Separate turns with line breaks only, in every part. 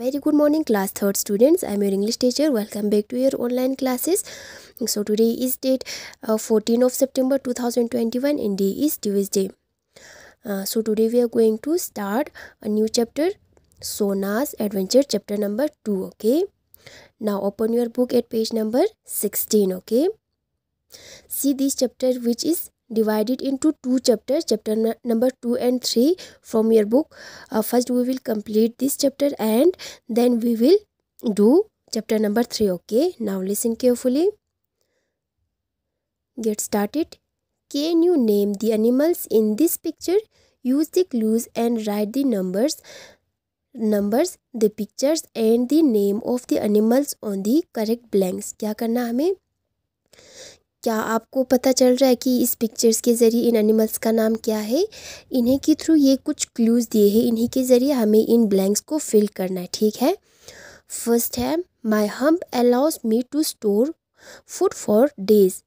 Very good morning class 3rd students. I am your English teacher. Welcome back to your online classes. So today is date uh, 14 of September 2021 and day is Tuesday. Uh, so today we are going to start a new chapter Sona's Adventure chapter number 2 okay. Now open your book at page number 16 okay. See this chapter which is divided into two chapters chapter number 2 and 3 from your book uh, first we will complete this chapter and then we will do chapter number 3 okay now listen carefully get started can you name the animals in this picture use the clues and write the numbers numbers the pictures and the name of the animals on the correct blanks क्या करना हमें क्या आपको पता चल रहा है कि इस पिक्चर्स के ज़रिए इन एनिमल्स का नाम क्या है इन्हें के थ्रू ये कुछ क्लूज़ दिए हैं इन्हीं के ज़रिए हमें इन ब्लैंक्स को फिल करना है ठीक है फर्स्ट है my hump allows me to store food for days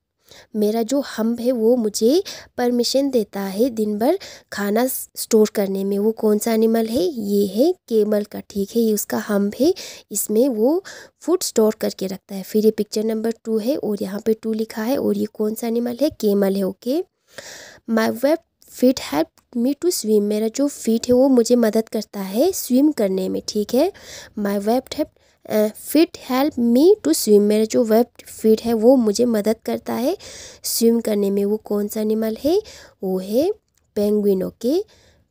मेरा जो हम्ब है वो मुझे परमिशन देता है दिन भर खाना स्टोर करने में वो कौन सा एनिमल है ये है केमल का ठीक है ये उसका हम्ब है इसमें वो फूड स्टोर करके रखता है फिर ये पिक्चर नंबर टू है और यहाँ पे टू लिखा है और ये कौन सा एनिमल है केमल है okay my web feet help me to swim मेरा जो फिट है वो मुझे मदद करता है स्विम करने में ठीक है my web help feet help me to swim मेरा जो वेब फिट है वो मुझे मदद करता है स्विम करने में वो कौन सा एनिमल है वो है penguin okay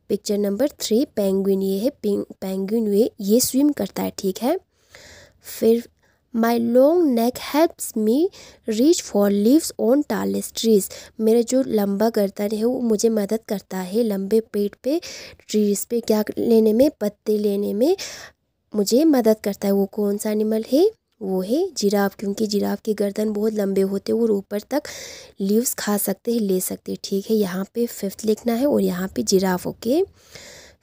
picture number three penguin ये है पेंगुइन ये ये स्विम करता है ठीक है फिर my long neck helps me reach for leaves on tallest trees मेरा जो लंबा गर्दन है वो मुझे मदद करता है लंबे पेट पे ट्रीज पे क्या लेने में पत्ते लेने में मुझे मदद करता है वो कौन सा एनिमल है वो है जिराफ क्योंकि जिराफ के गर्दन बहुत लंबे होते हैं और ऊपर तक लीव्स खा सकते हैं ले सकते हैं ठीक है यहाँ पे फिफ्थ लिखना है और यहाँ पे जिराफ ओके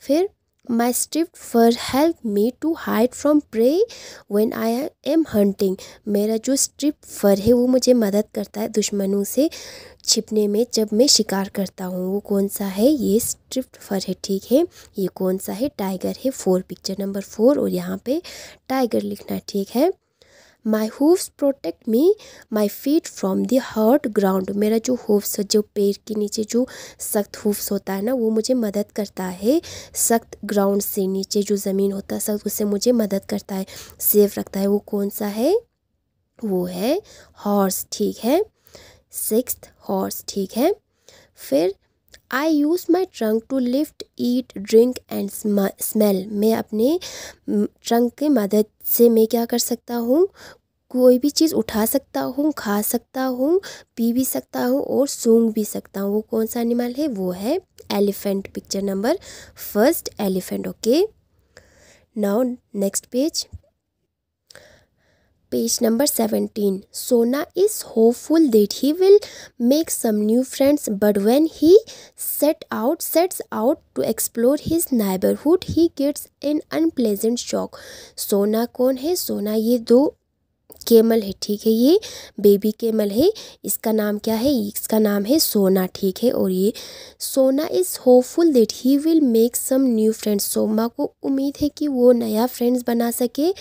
फिर my striped fur help me to hide from prey when I am hunting मेरा जो स्ट्रिप फर है वो मुझे मदद करता है दुश्मनों से छिपने में जब मैं शिकार करता हूँ वो कौन सा है ये स्ट्रिप्ट फर है ठीक है ये कौन सा है टाइगर है फोर पिक्चर नंबर फोर और यहाँ पे टाइगर लिखना ठीक है my hooves protect me my feet from the hard ground मेरा जो हूव्स जो पैर के नीचे जो सख्त हूव्स होता है ना वो मुझे मदद करता है सख्त ग्राउंड से नीचे जो ज़मीन होता है सख्त उससे मुझे मदद करता है सेफ रखता है वो कौन सा है वो है हॉर्स ठीक है सिक्स हॉर्स ठीक है फिर I use my trunk to lift eat drink and smell मैं अपने ट्रंक की मदद से मैं क्या कर सकता हूँ कोई भी चीज़ उठा सकता हूँ खा सकता हूँ पी भी सकता हूँ और सूंघ भी सकता हूँ वो कौन सा एनिमल है वो है elephant picture number first elephant okay now next page page number seventeen Sona is hopeful that he will make some new friends but when he set out sets out to explore his neighbourhood he gets in unpleasant shock Sona कौन है सोना ये दो camel है ठीक है ये baby camel है इसका नाम क्या है इसका नाम है सोना ठीक है और ये Sona is hopeful that he will make some new friends Soma को उम्मीद है कि वो नया फ्रेंड्स बना सके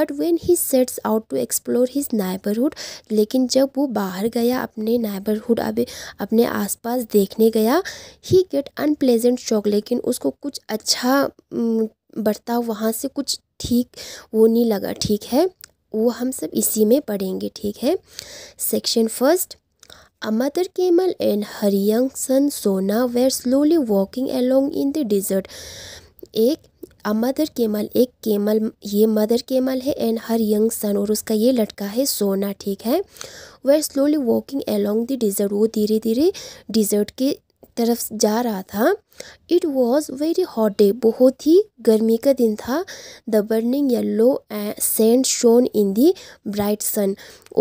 but when he sets out to explore his neighbourhood लेकिन जब वो बाहर गया अपने नाइबरहुड अब अपने आसपास देखने गया ही गेट अनप्लेजेंट शॉक लेकिन उसको कुछ अच्छा बर्ताव वहाँ से कुछ ठीक वो नहीं लगा ठीक है वो हम सब इसी में पढ़ेंगे ठीक है section first a mother camel and and son Sona son slowly walking along in the desert एक अ मदर केमल एक केमल ये मदर केमल है एंड हर यंग सन और उसका ये लड़का है सोना ठीक है they slowly walking along the desert वो धीरे धीरे डिज़र्ट के तरफ जा रहा था it was very hot day बहुत ही गर्मी का दिन था the burning yellow send shone in the bright sun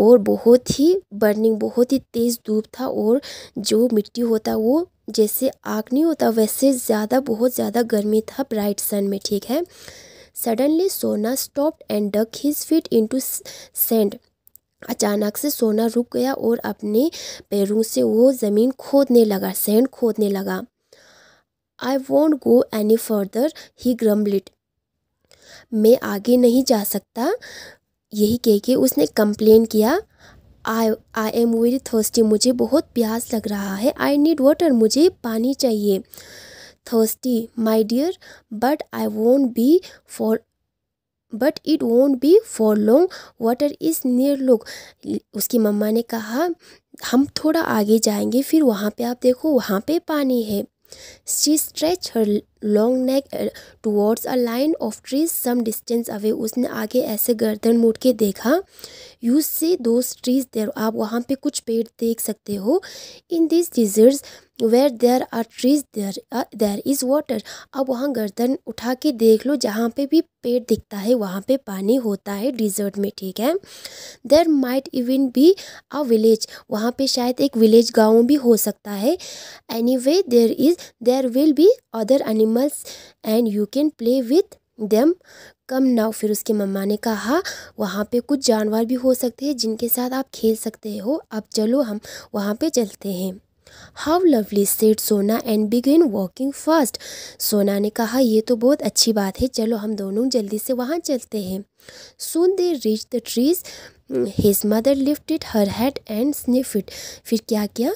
और बहुत ही बर्निंग बहुत ही तेज़ धूप था और जो मिट्टी होता वो जैसे आग नहीं होता वैसे ज़्यादा बहुत ज़्यादा गर्मी था ब्राइट सन में ठीक है suddenly Sona stop and dug his feet into sand अचानक से सोना रुक गया और अपने पैरों से वो ज़मीन खोदने लगा सैंड खोदने लगा I won't go any further he grumbled मैं आगे नहीं जा सकता यही कह के उसने कंप्लेन किया I I am very thirsty मुझे बहुत प्यास लग रहा है आई नीड वाटर मुझे पानी चाहिए thirsty my dear but I won't be for but it won't be for long water is near look उसकी मम्मा ने कहा हम थोड़ा आगे जाएंगे फिर वहाँ पे आप देखो वहाँ पे पानी है she stretch her long neck towards a line of trees some distance away उसने आगे ऐसे गर्दन मोड़ के देखा यू से दो ट्रीज देर आप वहाँ पे कुछ पेड़ देख सकते हो in this desert where there are trees there there is water अब वहाँ गर्दन उठा के देख लो जहाँ पे भी पेड़ दिखता है वहाँ पे पानी होता है डिजर्ट में ठीक है there might even be a village वहाँ पे शायद एक विलेज गाँव भी हो सकता है anyway there is there will be other animal animals and you can play with them come now फिर उसके मम्मा ने कहा वहाँ पे कुछ जानवर भी हो सकते हैं जिनके साथ आप खेल सकते हो अब चलो हम वहाँ पे चलते हैं how lovely said Sona and begin walking fast Sona ने कहा यह तो बहुत अच्छी बात है चलो हम दोनों जल्दी से वहाँ चलते हैं soon they reach the trees his mother lift it her head and sniff it फिर क्या किया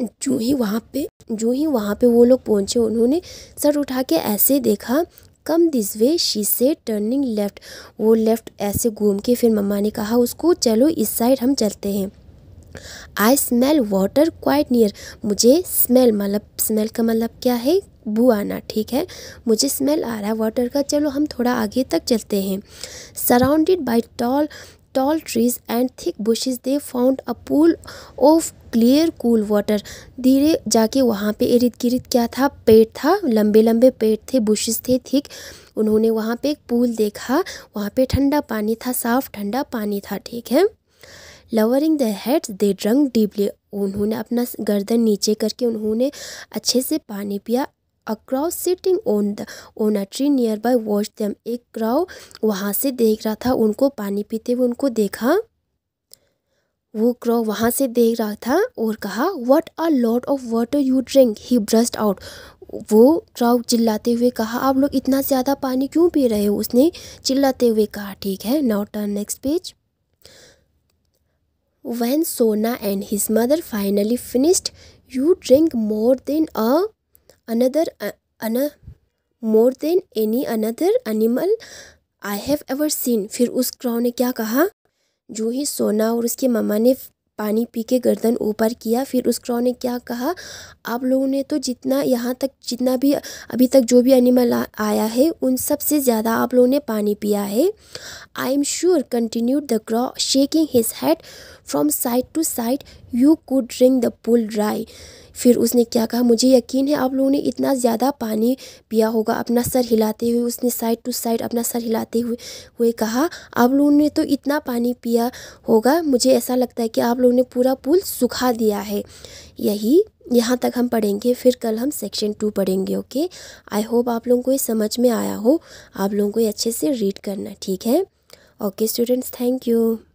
जो ही वहाँ पे जो ही वहाँ पे वो लोग पहुँचे उन्होंने सर उठा के ऐसे देखा come this way she said turning left वो लेफ़्ट ऐसे घूम के फिर मम्मा ने कहा उसको चलो इस साइड हम चलते हैं I smell water quite near मुझे स्मेल मतलब स्मेल का मतलब क्या है बू आना ठीक है मुझे स्मेल आ रहा है वाटर का चलो हम थोड़ा आगे तक चलते हैं surrounded by tall tall trees and thick bushes they found a pool of clear cool water धीरे जाके वहाँ पे इर्द गिर्द क्या था पेड़ था लंबे लंबे पेड़ थे बुशेस थे थिक उन्होंने वहाँ पे एक पूल देखा वहाँ पे ठंडा पानी था साफ ठंडा पानी था ठीक है lowering the heads they drank deeply उन्होंने अपना गर्दन नीचे करके उन्होंने अच्छे से पानी पिया A crow sitting on the on a tree nearby watched them. एक क्राउ वहाँ से देख रहा था उनको पानी पीते हुए उनको देखा वो क्राउ वहाँ से देख रहा था और कहा what a lot of water you drink he burst out वो क्राउ चिल्लाते हुए कहा आप लोग इतना ज़्यादा पानी क्यों पी रहे हो उसने चिल्लाते हुए कहा ठीक है now turn next page when Sona and his mother finally finished you drink more than a another uh, an, more than any another animal I have ever seen फिर उस क्राउ ने क्या कहा जो ही सोना और उसके मामा ने पानी पी के गर्दन ऊपर किया फिर उस क्राउ ने क्या कहा आप लोगों ने तो जितना यहाँ तक जितना भी अभी तक जो भी एनिमल आया है उन सब से ज़्यादा आप लोगों ने पानी पिया है I am sure continue the crow shaking his head from side to side you could drink the pool dry फिर उसने क्या कहा मुझे यकीन है आप लोगों ने इतना ज़्यादा पानी पिया होगा अपना सर हिलाते हुए उसने साइड टू साइड अपना सर हिलाते हुए हुए कहा आप लोगों ने तो इतना पानी पिया होगा मुझे ऐसा लगता है कि आप लोगों ने पूरा पुल सुखा दिया है यही यहाँ तक हम पढ़ेंगे फिर कल हम सेक्शन टू पढ़ेंगे ओके आई होप आप लोगों को ये समझ में आया हो आप लोगों को ये अच्छे से रीड करना ठीक है ओके स्टूडेंट्स थैंक यू